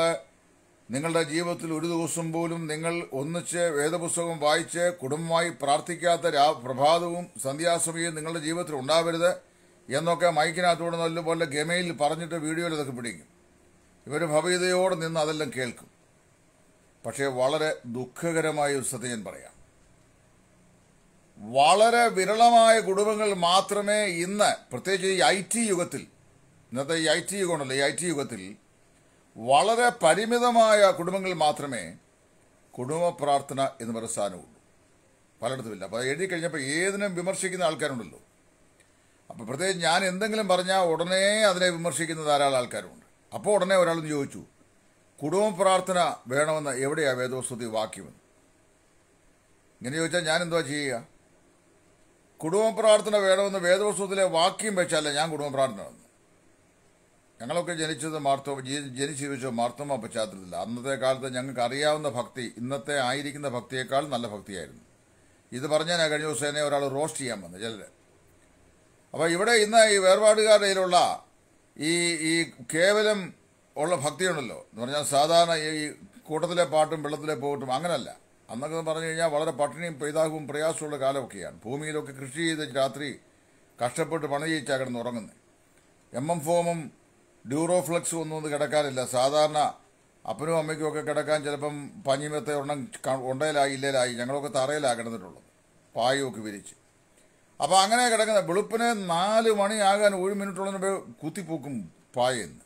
നിങ്ങളുടെ ജീവിതത്തിൽ ഒരു ദിവസം പോലും നിങ്ങൾ ഒന്നിച്ച് വേദപുസ്തകം വായിച്ച് കുടുംബമായി പ്രാർത്ഥിക്കാത്ത രാ പ്രഭാതവും സന്ധ്യാസമയവും നിങ്ങളുടെ ജീവിതത്തിൽ ഉണ്ടാവരുത് എന്നൊക്കെ മൈക്കിനകത്തൂടെ നല്ലപോലെ ഗമയിൽ പറഞ്ഞിട്ട് വീഡിയോയിൽ ഇതൊക്കെ പിടിക്കും ഇവർ ഭവ്യതയോട് നിന്ന് അതെല്ലാം കേൾക്കും പക്ഷേ വളരെ ദുഃഖകരമായ ഒരു സത്യം ഞാൻ പറയാം വളരെ വിരളമായ കുടുംബങ്ങൾ മാത്രമേ ഇന്ന് പ്രത്യേകിച്ച് ഈ ഐ ടി യുഗത്തിൽ ഇന്നത്തെ ഈ ഐ ടി യുഗമുണ്ടല്ലോ ഈ ഐ ടി യുഗത്തിൽ വളരെ പരിമിതമായ കുടുംബങ്ങൾ മാത്രമേ കുടുംബ പ്രാർത്ഥന എന്ന് പറയുന്ന സാധനമുള്ളൂ പലയിടത്തുമില്ല അപ്പോൾ എഴുതി കഴിഞ്ഞപ്പോൾ ഏതിനും വിമർശിക്കുന്ന ആൾക്കാരുണ്ടല്ലോ അപ്പോൾ പ്രത്യേകിച്ച് ഞാൻ എന്തെങ്കിലും പറഞ്ഞാൽ ഉടനെ അതിനെ വിമർശിക്കുന്ന ധാരാളം ആൾക്കാരുണ്ട് അപ്പോൾ ഉടനെ ഒരാൾ ചോദിച്ചു കുടുംബ പ്രാർത്ഥന വേണമെന്ന് എവിടെയാണ് വേദോസ്തുതി വാക്യമെന്ന് ഇങ്ങനെ ചോദിച്ചാൽ ഞാൻ എന്തുവാ ചെയ്യുക കുടുംബ പ്രാർത്ഥന വേണമെന്ന് വേദോസ്തുതിലെ വാക്യം വെച്ചാലേ ഞാൻ കുടുംബ പ്രാർത്ഥന വന്നു ഞങ്ങളൊക്കെ ജനിച്ചത് മാർത്ത ജനിച്ച് ജീവിച്ചത് മാർത്തമ പശ്ചാത്തലത്തിൽ അന്നത്തെ കാലത്ത് ഞങ്ങൾക്ക് അറിയാവുന്ന ഭക്തി ഇന്നത്തെ ആയിരിക്കുന്ന ഭക്തിയേക്കാൾ നല്ല ഭക്തിയായിരുന്നു ഇത് പറഞ്ഞാൽ കഴിഞ്ഞ ദിവസം തന്നെ ഒരാൾ റോസ്റ്റ് ചെയ്യാൻ വന്നു ചിലരെ അപ്പോൾ ഇവിടെ ഇന്ന് ഈ വേർപാടുകാരുടെ കയ്യിലുള്ള ഈ ഈ കേവലം ഉള്ള ഭക്തിയുണ്ടല്ലോ എന്ന് പറഞ്ഞാൽ സാധാരണ ഈ കൂട്ടത്തിലെ പാട്ടും വെള്ളത്തിലെ പോകട്ടും അങ്ങനല്ല അന്നൊക്കെ പറഞ്ഞു കഴിഞ്ഞാൽ വളരെ പട്ടിണിയും പെയ്താകും പ്രയാസമുള്ള കാലമൊക്കെയാണ് ഭൂമിയിലൊക്കെ കൃഷി ചെയ്ത് രാത്രി കഷ്ടപ്പെട്ട് പണി ചെയ്യിച്ചാൽ കിടന്ന് ഉറങ്ങുന്നത് എം എം ഫോമും ഡ്യൂറോഫ്ലക്സും ഒന്നും ഒന്ന് കിടക്കാറില്ല സാധാരണ അപ്പനും അമ്മയ്ക്കും ഒക്കെ കിടക്കാൻ ചിലപ്പം പഞ്ഞിമത്തെ ഉണ്ടെങ്കിൽ ഉണ്ടയിലായി ഇല്ലയിലായി ഞങ്ങളൊക്കെ തറയിലാണ് കിടന്നിട്ടുള്ളത് വിരിച്ച് അപ്പോൾ അങ്ങനെ കിടക്കുന്ന വെളുപ്പിന് നാല് മണിയാകാൻ ഒരു മിനിറ്റുള്ളതിന് കുത്തിപ്പൂക്കും പായെന്ന്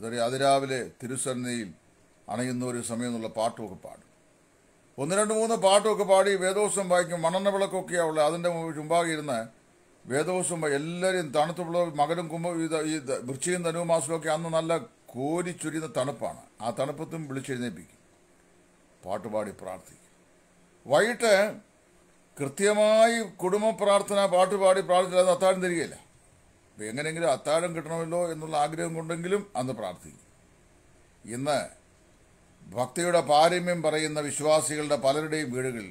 അതറിയാം അതിരാവിലെ തിരുസന്നയിൽ അണയുന്ന ഒരു സമയം എന്നുള്ള പാട്ടുമൊക്കെ പാടും ഒന്ന് രണ്ട് മൂന്ന് പാട്ടുമൊക്കെ പാടി വേദോസം വായിക്കും മണ്ണെണ്ണ വിളക്കൊക്കെയാണ് ഉള്ളത് അതിൻ്റെ ചുമ്പാകെ ഇരുന്ന് വേദോസം എല്ലാവരും തണുത്തുള്ള മകനും കുമ്പ ഈ വൃശ്ചിയും ധനുമാസമൊക്കെ അന്ന് നല്ല ചൊരിയുന്ന തണുപ്പാണ് ആ തണുപ്പത്തും വിളിച്ചെഴുന്നേപ്പിക്കും പാട്ടുപാടി പ്രാർത്ഥിക്കും വൈകിട്ട് കൃത്യമായി കുടുംബ പ്രാർത്ഥന പാട്ട് പാടി പ്രാർത്ഥിച്ചില്ലാതെ അത്താഴം തരികയില്ല അപ്പം എങ്ങനെയെങ്കിലും അത്താഴം കിട്ടണമല്ലോ എന്നുള്ള ആഗ്രഹം കൊണ്ടെങ്കിലും അന്ന് പ്രാർത്ഥിക്കും ഇന്ന് ഭക്തിയുടെ പാരമ്യം പറയുന്ന വിശ്വാസികളുടെ പലരുടെയും വീടുകളിൽ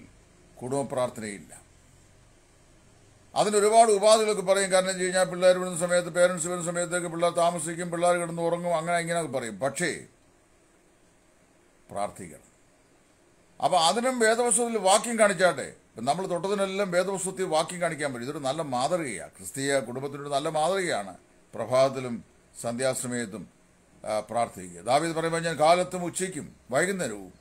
കുടുംബ പ്രാർത്ഥനയില്ല അതിനൊരുപാട് ഉപാധികളൊക്കെ പറയും കാരണം എന്ന് കഴിഞ്ഞാൽ പിള്ളേർ വിടുന്ന സമയത്ത് പേരൻസ് വരുന്ന സമയത്തേക്ക് പിള്ളേർ താമസിക്കും പിള്ളേർ കിടന്ന് ഉറങ്ങും അങ്ങനെ ഇങ്ങനെയൊക്കെ പറയും പക്ഷേ പ്രാർത്ഥിക്കണം അപ്പം അതിനും വേദവശത്തിൽ വാക്യം കാണിച്ചാട്ടെ നമ്മൾ തൊട്ടതിനെല്ലാം വേദപുസ്തകത്തിൽ വാക്യം കാണിക്കാൻ പറ്റും ഇതൊരു നല്ല മാതൃകയാണ് ക്രിസ്തീയ കുടുംബത്തിനൊരു നല്ല മാതൃകയാണ് പ്രഭാതത്തിലും സന്ധ്യാസമയത്തും പ്രാർത്ഥിക്കുക ദാവീദ് പറയുമ്പോൾ ഞാൻ കാലത്തും ഉച്ചയ്ക്കും വൈകുന്നേരവും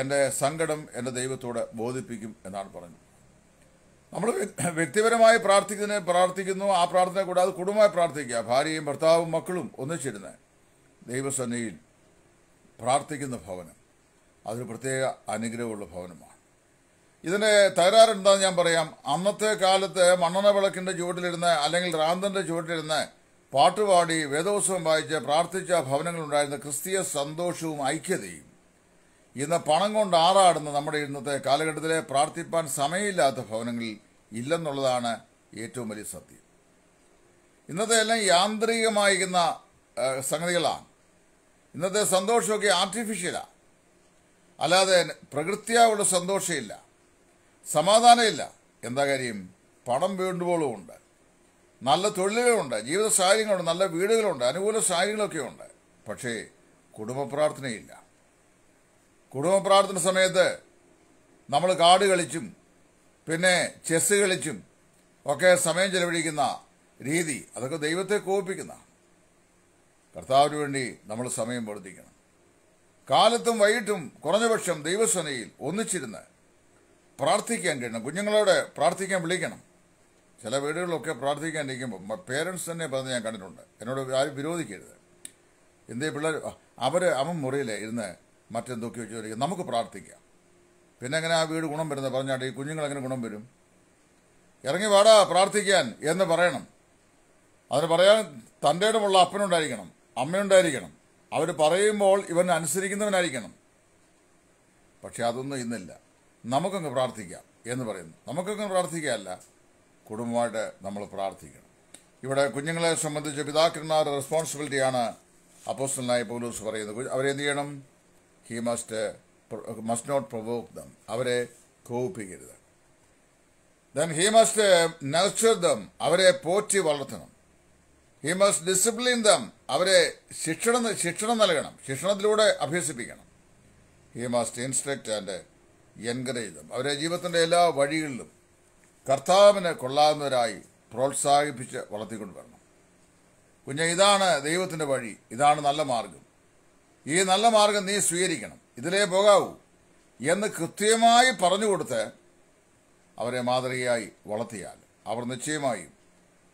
എൻ്റെ സങ്കടം എൻ്റെ ദൈവത്തോട് ബോധിപ്പിക്കും എന്നാണ് പറഞ്ഞത് നമ്മൾ വ്യക്തിപരമായി പ്രാർത്ഥിക്കുന്ന പ്രാർത്ഥിക്കുന്നു ആ പ്രാർത്ഥന കൂടാതെ കുടുംബമായി പ്രാർത്ഥിക്കുക ഭാര്യയും ഭർത്താവും മക്കളും ഒന്നിച്ചിരുന്ന് ദൈവസന്നിയിൽ പ്രാർത്ഥിക്കുന്ന ഭവനം അതൊരു പ്രത്യേക അനുഗ്രഹമുള്ള ഭവനമാണ് ഇതിന് തകരാറുണ്ടെന്ന് ഞാൻ പറയാം അന്നത്തെ കാലത്ത് മണ്ണെണ്ണ വിളക്കിൻ്റെ ചുവട്ടിലിരുന്ന് അല്ലെങ്കിൽ റാന്തൻ്റെ ചുവട്ടിലിരുന്ന് പാട്ടുപാടി വേദോത്സവം വായിച്ച് പ്രാർത്ഥിച്ച ഭവനങ്ങളുണ്ടായിരുന്ന ക്രിസ്തീയ സന്തോഷവും ഐക്യതയും ഇന്ന് പണം കൊണ്ട് ആറാടുന്ന നമ്മുടെ ഇന്നത്തെ കാലഘട്ടത്തിലെ പ്രാർത്ഥിപ്പാൻ സമയമില്ലാത്ത ഭവനങ്ങളിൽ ഇല്ലെന്നുള്ളതാണ് ഏറ്റവും വലിയ സത്യം ഇന്നത്തെ എല്ലാം യാന്ത്രികമായിരിക്കുന്ന സംഗതികളാണ് ഇന്നത്തെ സന്തോഷമൊക്കെ ആർട്ടിഫിഷ്യലാണ് അല്ലാതെ പ്രകൃത്യാവുള്ള സന്തോഷമില്ല സമാധാനമില്ല എന്താ കാര്യം പണം ഉണ്ട് നല്ല തൊഴിലുകളുണ്ട് ജീവിത സാഹചര്യങ്ങളുണ്ട് നല്ല വീടുകളുണ്ട് അനുകൂല സാഹചര്യങ്ങളൊക്കെ ഉണ്ട് പക്ഷേ കുടുംബ പ്രാർത്ഥനയില്ല കുടുംബ പ്രാർത്ഥന സമയത്ത് നമ്മൾ കാട് കളിച്ചും പിന്നെ ചെസ് കളിച്ചും ഒക്കെ സമയം ചെലവഴിക്കുന്ന രീതി അതൊക്കെ ദൈവത്തെ കോപിക്കുന്ന കർത്താവിന് വേണ്ടി നമ്മൾ സമയം വർദ്ധിക്കണം കാലത്തും വൈകിട്ടും കുറഞ്ഞപക്ഷം ദൈവസേനയിൽ ഒന്നിച്ചിരുന്ന് പ്രാർത്ഥിക്കാൻ കഴിയണം കുഞ്ഞുങ്ങളോട് പ്രാർത്ഥിക്കാൻ വിളിക്കണം ചില വീടുകളിലൊക്കെ പ്രാർത്ഥിക്കാൻ ഇരിക്കുമ്പോൾ പേരൻസ് തന്നെ പറഞ്ഞ് ഞാൻ കണ്ടിട്ടുണ്ട് എന്നോട് ആരും വിരോധിക്കരുത് എന്തേ പിള്ളേർ അവർ അവൻ മുറിയിൽ ഇരുന്ന് മറ്റെന്തൊക്കെ വെച്ച് നമുക്ക് പ്രാർത്ഥിക്കാം പിന്നെ എങ്ങനെ ആ വീട് ഗുണം വരുന്നത് പറഞ്ഞാട്ട് ഈ കുഞ്ഞുങ്ങൾ എങ്ങനെ ഗുണം വരും ഇറങ്ങി വാടാ പ്രാർത്ഥിക്കാൻ എന്ന് പറയണം അതിന് പറയാൻ തൻ്റെ ഇടമുള്ള അപ്പനുണ്ടായിരിക്കണം അമ്മയുണ്ടായിരിക്കണം അവർ പറയുമ്പോൾ ഇവൻ അനുസരിക്കുന്നവനായിരിക്കണം പക്ഷെ അതൊന്നും ഇന്നില്ല നമുക്കങ്ങ് പ്രാർത്ഥിക്കാം എന്ന് പറയുന്നു നമുക്കങ്ങ് പ്രാർത്ഥിക്കുകയല്ല കുടുംബമായിട്ട് നമ്മൾ പ്രാർത്ഥിക്കണം ഇവിടെ കുഞ്ഞുങ്ങളെ സംബന്ധിച്ച് പിതാക്കന്മാരുടെ റെസ്പോൺസിബിലിറ്റിയാണ് അപ്പോസ്റ്റലിനായി പോലീസ് പറയുന്നത് അവരെന്ത് ചെയ്യണം he must must not provoke them അവരെ കോപിപ്പിക്കരുത് then he must nurture them അവരെ പോറ്റി വളർത്തണം ഹി മസ്റ്റ് ഡിസിപ്ലിൻ ദം അവരെ ശിക്ഷണം ശിക്ഷണം നൽകണം ശിക്ഷണത്തിലൂടെ അഭ്യസിപ്പിക്കണം he must instruct and encourage അവരെ ജീവിതത്തിൻ്റെ എല്ലാ വഴികളിലും കർത്താവിനെ കൊള്ളാവുന്നവരായി പ്രോത്സാഹിപ്പിച്ച് വളർത്തിക്കൊണ്ട് വരണം കുഞ്ഞ ഇതാണ് ദൈവത്തിൻ്റെ വഴി ഇതാണ് നല്ല മാർഗം ഈ നല്ല മാർഗം നീ സ്വീകരിക്കണം ഇതിലേ പോകാവൂ എന്ന് കൃത്യമായി പറഞ്ഞു അവരെ മാതൃകയായി വളർത്തിയാൽ അവർ നിശ്ചയമായും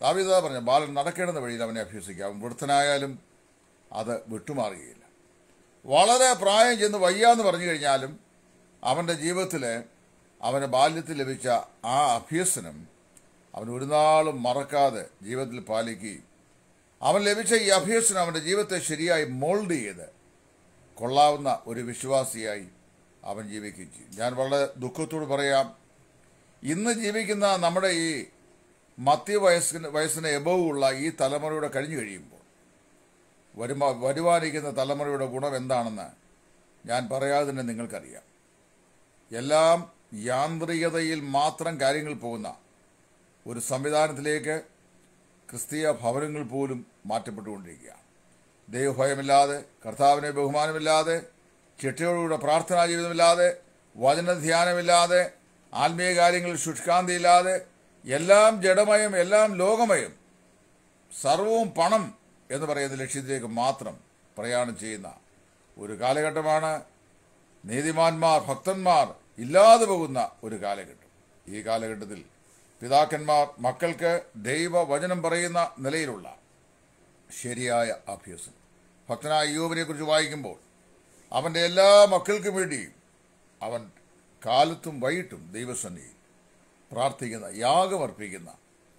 ദാവിത പറഞ്ഞ ബാലൻ നടക്കേണ്ടെന്ന വഴിയിൽ അവനെ അഭ്യസിക്കാം വൃദ്ധനായാലും അത് വിട്ടുമാറുകയില്ല വളരെ പ്രായം ചെന്ന് വയ്യാന്ന് പറഞ്ഞു കഴിഞ്ഞാലും അവന്റെ ജീവിതത്തിൽ അവന് ബാല്യത്തിൽ ലഭിച്ച ആ അഭ്യസനം അവൻ ഒരു നാളും മറക്കാതെ ജീവിതത്തിൽ പാലിക്കുകയും അവൻ ലഭിച്ച ഈ അഭ്യസനം അവൻ്റെ ജീവിതത്തെ ശരിയായി മോൾഡ് ചെയ്ത് കൊള്ളാവുന്ന ഒരു വിശ്വാസിയായി അവൻ ജീവിക്കുകയും ചെയ്യും ഞാൻ വളരെ ദുഃഖത്തോട് പറയാം ഇന്ന് ജീവിക്കുന്ന നമ്മുടെ ഈ മധ്യ വയസ്സിന് വയസ്സിന് ഉള്ള ഈ തലമുറയുടെ കഴിഞ്ഞു കഴിയുമ്പോൾ വരുമാ വരുവാനിരിക്കുന്ന തലമുറയുടെ ഗുണം എന്താണെന്ന് ഞാൻ പറയാതെ തന്നെ നിങ്ങൾക്കറിയാം എല്ലാം യാന്ത്രികതയിൽ മാത്രം കാര്യങ്ങൾ പോകുന്ന ഒരു സംവിധാനത്തിലേക്ക് ക്രിസ്തീയ ഭവനങ്ങൾ പോലും മാറ്റപ്പെട്ടുകൊണ്ടിരിക്കുകയാണ് ദൈവഭയമില്ലാതെ കർത്താവിനെ ബഹുമാനമില്ലാതെ ചിട്ടയോടുകൂടെ പ്രാർത്ഥനാ ജീവിതമില്ലാതെ വചനധ്യാനമില്ലാതെ ആത്മീയ കാര്യങ്ങളിൽ ശുഷ്കാന്തിയില്ലാതെ എല്ലാം ജഡമയം എല്ലാം ലോകമയം സർവവും പണം എന്ന് പറയുന്ന ലക്ഷ്യത്തിലേക്ക് മാത്രം പ്രയാണം ചെയ്യുന്ന ഒരു കാലഘട്ടമാണ് നീതിമാന്മാർ ഭക്തന്മാർ ഇല്ലാതെ പോകുന്ന ഒരു കാലഘട്ടം ഈ കാലഘട്ടത്തിൽ പിതാക്കന്മാർ മക്കൾക്ക് ദൈവവചനം പറയുന്ന നിലയിലുള്ള ശരിയായ അഭ്യസനം ഭക്തനായ യോബിനെ കുറിച്ച് വായിക്കുമ്പോൾ അവൻ്റെ എല്ലാ മക്കൾക്കും വേണ്ടിയും അവൻ കാലത്തും വൈകിട്ടും ദൈവസന്നിധിയിൽ പ്രാർത്ഥിക്കുന്ന യാഗമർപ്പിക്കുന്ന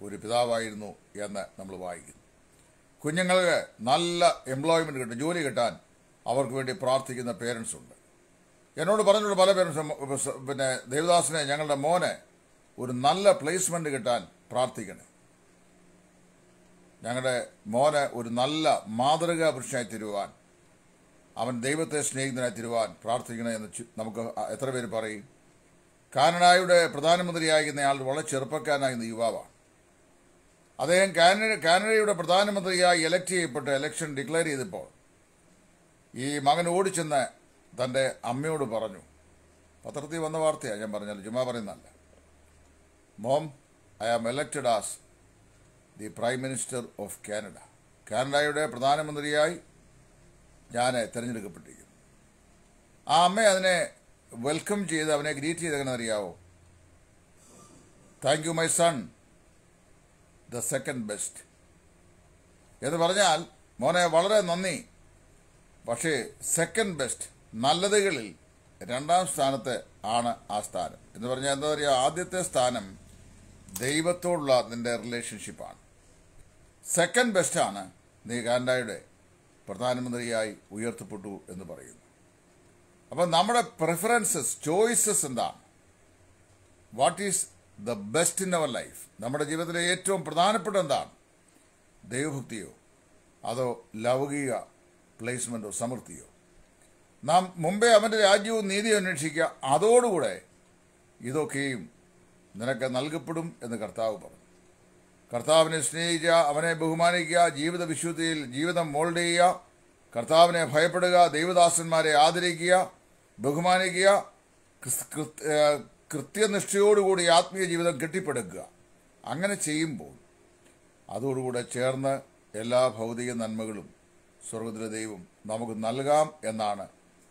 ഒരു പിതാവായിരുന്നു എന്ന് നമ്മൾ വായിക്കുന്നു കുഞ്ഞുങ്ങൾക്ക് നല്ല എംപ്ലോയ്മെന്റ് കിട്ടും ജോലി കിട്ടാൻ അവർക്ക് വേണ്ടി പ്രാർത്ഥിക്കുന്ന പേരൻസ് ഉണ്ട് എന്നോട് പറഞ്ഞിട്ട് പല പേരും പിന്നെ ദേവദാസിനെ ഞങ്ങളുടെ മോനെ ഒരു നല്ല പ്ലേസ്മെന്റ് കിട്ടാൻ പ്രാർത്ഥിക്കണേ ഞങ്ങളുടെ മോനെ ഒരു നല്ല മാതൃകാ പുരുഷനായി തരുവാൻ അവൻ ദൈവത്തെ സ്നേഹിതനായി തരുവാൻ പ്രാർത്ഥിക്കണേ എന്ന് നമുക്ക് എത്ര പേര് പറയും കാനഡയുടെ പ്രധാനമന്ത്രിയായിരുന്ന ആൾ വളരെ ചെറുപ്പക്കാരനായിരുന്ന യുവാവാണ് അദ്ദേഹം കാനഡ കാനഡയുടെ പ്രധാനമന്ത്രിയായി എലക്ട് ചെയ്യപ്പെട്ട് എലക്ഷൻ ഡിക്ലെയർ ചെയ്തപ്പോൾ ഈ മകൻ ഓടിച്ചെന്ന് തൻ്റെ അമ്മയോട് പറഞ്ഞു പത്രത്തിൽ വന്ന വാർത്തയാണ് ഞാൻ പറഞ്ഞാൽ ജുമാ പറയുന്നതല്ല mom I am elected as the prime minister of Canada കാനഡയുടെ പ്രധാനമന്ത്രിയായി ഞാൻ തിരഞ്ഞെടുക്കപ്പെട്ടിരിക്കുന്നു ആ അമ്മ അതിനെ വെൽക്കം ചെയ്ത് അവനെ ഗ്രീറ്റ് എങ്ങനെ അറിയാവോ thank you my son the second best എന്ന് പറഞ്ഞാൽ മോനെ വളരെ നന്ദി പക്ഷേ സെക്കൻഡ് ബെസ്റ്റ് നല്ലതുകളിൽ രണ്ടാം സ്ഥാനത്ത് ആണ് ആ സ്ഥാനം എന്ന് പറഞ്ഞാൽ എന്താ പറയുക ആദ്യത്തെ സ്ഥാനം ദൈവത്തോടുള്ള നിന്റെ റിലേഷൻഷിപ്പാണ് സെക്കൻഡ് ബെസ്റ്റാണ് നീ കാനഡയുടെ പ്രധാനമന്ത്രിയായി ഉയർത്തപ്പെട്ടു എന്ന് പറയുന്നു അപ്പം നമ്മുടെ പ്രിഫറൻസസ് ചോയ്സസ് എന്താണ് what is the best in our life നമ്മുടെ ജീവിതത്തിലെ ഏറ്റവും പ്രധാനപ്പെട്ട എന്താണ് ദൈവഭക്തിയോ അതോ ലൗകിക പ്ലേസ്മെൻറ്റോ സമൃദ്ധിയോ നാം മുമ്പേ അവൻ്റെ രാജ്യവും നീതി അന്വേഷിക്കുക അതോടുകൂടെ ഇതൊക്കെയും നിനക്ക് നൽകപ്പെടും എന്ന് കർത്താവ് പറഞ്ഞു കർത്താവിനെ സ്നേഹിക്കുക അവനെ ബഹുമാനിക്കുക ജീവിത വിശുദ്ധിയിൽ ജീവിതം മോൾഡ് ചെയ്യുക കർത്താവിനെ ഭയപ്പെടുക ദൈവദാസന്മാരെ ആദരിക്കുക ബഹുമാനിക്കുക കൃത്യനിഷ്ഠയോടുകൂടി ആത്മീയ ജീവിതം കെട്ടിപ്പടുക്കുക അങ്ങനെ ചെയ്യുമ്പോൾ അതോടുകൂടെ ചേർന്ന് എല്ലാ ഭൗതിക നന്മകളും സ്വർഗത്തിലെ ദൈവം നമുക്ക് നൽകാം എന്നാണ്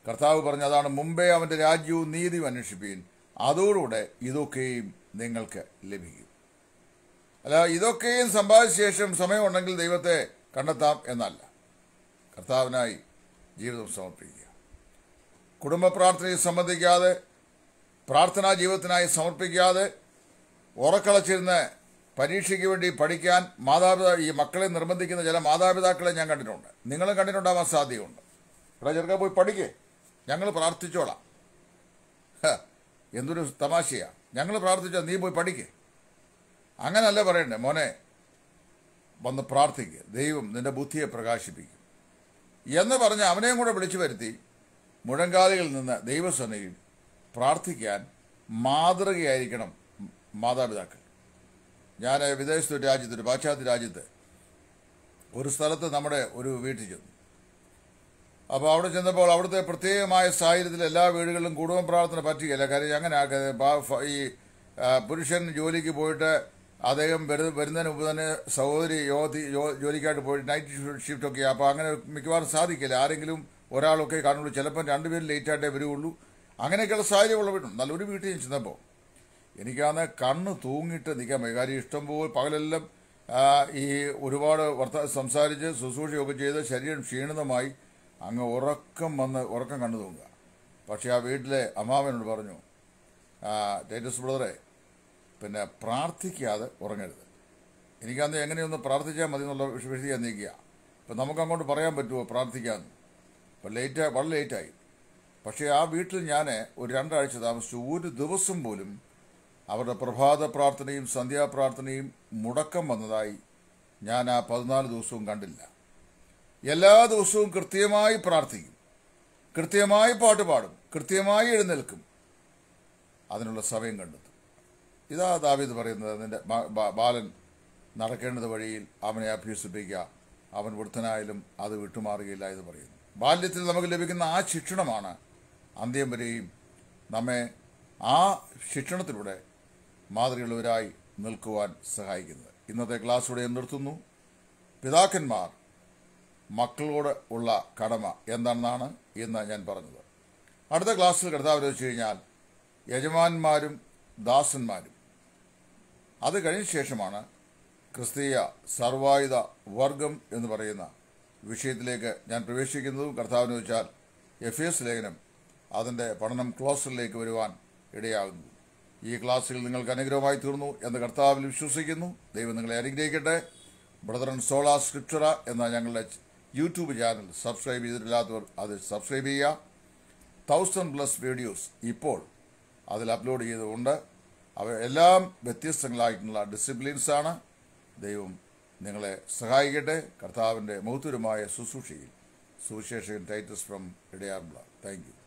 കർത്താവ് പറഞ്ഞതാണ് മുമ്പേ അവൻ്റെ രാജ്യവും നീതിയും അന്വേഷിപ്പീൻ അതോടുകൂടെ ഇതൊക്കെയും നിങ്ങൾക്ക് ലഭിക്കും അല്ല ഇതൊക്കെയും സമ്പാദിച്ച ശേഷം സമയമുണ്ടെങ്കിൽ ദൈവത്തെ കണ്ടെത്താം എന്നല്ല കർത്താവിനായി ജീവിതം സമർപ്പിക്കുക കുടുംബ പ്രാർത്ഥനയിൽ സംബന്ധിക്കാതെ പ്രാർത്ഥനാ ജീവിതത്തിനായി സമർപ്പിക്കാതെ ഉറക്കളച്ചിരുന്ന് പരീക്ഷയ്ക്ക് വേണ്ടി പഠിക്കാൻ മാതാപിതാ ഈ മക്കളെ നിർബന്ധിക്കുന്ന ചില മാതാപിതാക്കളെ ഞാൻ കണ്ടിട്ടുണ്ട് നിങ്ങളും കണ്ടിട്ടുണ്ടാവാൻ സാധ്യതയുണ്ട് ഇവിടെ ചെറുക്കാൻ പോയി പഠിക്കേ ഞങ്ങൾ പ്രാർത്ഥിച്ചോളാം എന്തൊരു തമാശയാണ് ഞങ്ങൾ പ്രാർത്ഥിച്ചാൽ നീ പോയി പഠിക്ക് അങ്ങനല്ല പറയണ്ടേ മോനെ വന്ന് പ്രാർത്ഥിക്കുക ദൈവം നിന്റെ ബുദ്ധിയെ പ്രകാശിപ്പിക്കും എന്ന് പറഞ്ഞ് അവനെയും കൂടെ വിളിച്ചു വരുത്തി മുഴങ്കാലികളിൽ നിന്ന് ദൈവസനയിൽ പ്രാർത്ഥിക്കാൻ മാതൃകയായിരിക്കണം മാതാപിതാക്കൾ ഞാൻ വിദേശത്തൊരു രാജ്യത്ത് ഒരു പാശ്ചാത്യ രാജ്യത്ത് ഒരു സ്ഥലത്ത് നമ്മുടെ ഒരു വീട്ടിൽ ചെന്നു അപ്പോൾ അവിടെ ചെന്നപ്പോൾ അവിടുത്തെ പ്രത്യേകമായ സാഹചര്യത്തിൽ എല്ലാ വീടുകളിലും കുടുംബ പ്രാർത്ഥന പറ്റുകയില്ല കാര്യം അങ്ങനെ ഈ പുരുഷൻ ജോലിക്ക് പോയിട്ട് അദ്ദേഹം വരുന്നതിന് മുമ്പ് തന്നെ സഹോദരി യോതി ജോലിക്കായിട്ട് പോയിട്ട് നൈറ്റ് ഷിഫ്റ്റൊക്കെ അപ്പോൾ അങ്ങനെ മിക്കവാറും സാധിക്കില്ല ആരെങ്കിലും ഒരാളൊക്കെ കാണുള്ളൂ ചിലപ്പം രണ്ടുപേരും ലേറ്റായിട്ടേ വരികയുള്ളൂ അങ്ങനെയൊക്കെയുള്ള സാഹചര്യമുള്ള വീട്ടുണ്ട് നല്ലൊരു വീട്ടിൽ ഞാൻ ചെന്നപ്പോൾ എനിക്കാന്ന് കണ്ണ് തൂങ്ങിയിട്ട് നിൽക്കാൻ വയ്യ കാര്യം ഇഷ്ടംപോലെ പകലെല്ലാം ഈ ഒരുപാട് വർത്ത സംസാരിച്ച് ശുശ്രൂഷയൊക്കെ ചെയ്ത് ശരീരം ക്ഷീണിതമായി അങ്ങ് ഉറക്കം വന്ന് ഉറക്കം കണ്ടു തൂങ്ങുക പക്ഷേ ആ വീട്ടിലെ അമ്മാവനോട് പറഞ്ഞു ടേറ്റസ് ബ്രദറെ പിന്നെ പ്രാർത്ഥിക്കാതെ ഉറങ്ങരുത് എനിക്കന്ന് എങ്ങനെയൊന്ന് പ്രാർത്ഥിച്ചാൽ മതി എന്നുള്ള വിഷയം നീക്കുക അപ്പം നമുക്ക് അങ്ങോട്ട് പറയാൻ പറ്റുമോ പ്രാർത്ഥിക്കാമെന്ന് അപ്പം ലേറ്റ് വളരെ ലേറ്റായി പക്ഷേ ആ വീട്ടിൽ ഞാൻ ഒരു രണ്ടാഴ്ച താമസിച്ചു ഒരു ദിവസം പോലും അവരുടെ പ്രഭാത പ്രാർത്ഥനയും സന്ധ്യാപ്രാർത്ഥനയും മുടക്കം വന്നതായി ഞാൻ ആ പതിനാല് ദിവസവും കണ്ടില്ല എല്ലാ ദിവസവും കൃത്യമായി പ്രാർത്ഥിക്കും കൃത്യമായി പാട്ട് പാടും കൃത്യമായി എഴുന്നേൽക്കും അതിനുള്ള സമയം കണ്ടെത്തും ഇതാ ദാവീദ് പറയുന്നത് അതിൻ്റെ ബാലൻ നടക്കേണ്ടത് വഴിയിൽ അവനെ അഭ്യസിപ്പിക്കുക അവൻ വൃദ്ധനായാലും അത് വിട്ടുമാറുകയില്ല എന്ന് പറയുന്നു ബാല്യത്തിൽ നമുക്ക് ലഭിക്കുന്ന ആ ശിക്ഷണമാണ് അന്ത്യം വരെയും നമ്മെ ആ ശിക്ഷണത്തിലൂടെ മാതൃകയുള്ളവരായി നിൽക്കുവാൻ സഹായിക്കുന്നത് ഇന്നത്തെ ക്ലാസ്സിലൂടെ നിർത്തുന്നു പിതാക്കന്മാർ മക്കളോട് ഉള്ള കടമ എന്താണെന്നാണ് ഇന്ന് ഞാൻ പറഞ്ഞത് അടുത്ത ക്ലാസ്സിൽ കർത്താവ് വെച്ച് കഴിഞ്ഞാൽ യജമാന്മാരും ദാസന്മാരും അത് കഴിഞ്ഞ ശേഷമാണ് ക്രിസ്തീയ സർവായുധ വർഗം എന്ന് പറയുന്ന വിഷയത്തിലേക്ക് ഞാൻ പ്രവേശിക്കുന്നതും കർത്താവിന് വെച്ചാൽ എഫ് എസ് ലേഖനം അതിൻ്റെ പഠനം ക്ലോസറിലേക്ക് വരുവാൻ ഇടയാകുന്നു ഈ ക്ലാസ്സിൽ നിങ്ങൾക്ക് അനുഗ്രഹമായി തീർന്നു എന്ന് കർത്താവിൽ വിശ്വസിക്കുന്നു ദൈവം നിങ്ങളെ അനുഗ്രഹിക്കട്ടെ ബ്രദർ ആൻഡ് സോളാ സ്ക്രിപ്ചറ എന്ന ഞങ്ങളുടെ യൂട്യൂബ് ചാനൽ സബ്സ്ക്രൈബ് ചെയ്തിട്ടില്ലാത്തവർ അത് സബ്സ്ക്രൈബ് ചെയ്യുക തൗസൻഡ് പ്ലസ് വീഡിയോസ് ഇപ്പോൾ അതിൽ അപ്ലോഡ് ചെയ്തുകൊണ്ട് അവയെല്ലാം വ്യത്യസ്തങ്ങളായിട്ടുള്ള ഡിസിപ്ലിൻസാണ് ദൈവം നിങ്ങളെ സഹായിക്കട്ടെ കർത്താവിൻ്റെ മൗത്തുരമായ ശുശ്രൂഷയിൽ സുവിശേഷൻ ടൈറ്റസ് ഫ്രം ഇടയാറുള്ള താങ്ക് യു